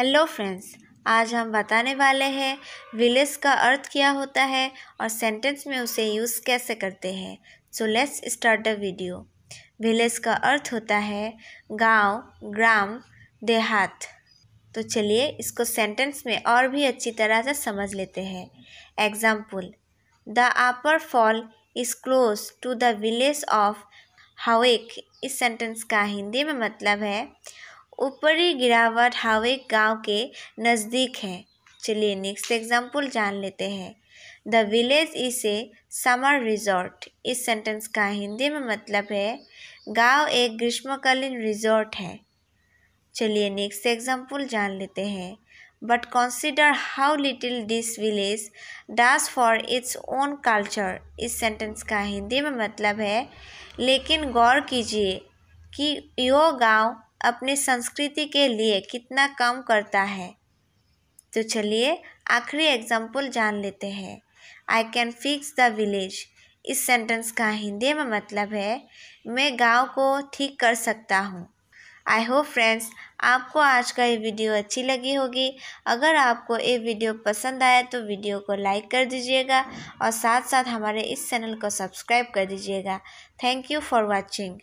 hello friends आज हम बताने वाले हैं विलेज का अर्थ क्या होता है और सेंटेंस में उसे यूज़ कैसे करते हैं so let's start a video village का अर्थ होता है गांव, ग्राम देहात तो चलिए इसको सेंटेंस में और भी अच्छी तरह से समझ लेते हैं example the upper fall is close to the village of havek इस सेंटेंस का हिंदी में मतलब है ऊपरी गिरावट हावे गांव के नज़दीक है चलिए नेक्स्ट एग्जाम्पल जान लेते हैं the village is a summer resort इस सेंटेंस का हिंदी में मतलब है गांव एक ग्रीष्मकालीन रिजॉर्ट है चलिए नेक्स्ट एग्जाम्पल जान लेते हैं but consider how little this village does for its own culture इस सेंटेंस का हिंदी में मतलब है लेकिन गौर कीजिए कि यो गांव अपनी संस्कृति के लिए कितना कम करता है तो चलिए आखिरी एग्जाम्पल जान लेते हैं I can fix the village इस सेंटेंस का हिंदी में मतलब है मैं गांव को ठीक कर सकता हूँ आई होप फ्रेंड्स आपको आज का ये वीडियो अच्छी लगी होगी अगर आपको ये वीडियो पसंद आया तो वीडियो को लाइक कर दीजिएगा और साथ साथ हमारे इस चैनल को सब्सक्राइब कर दीजिएगा थैंक यू फॉर वॉचिंग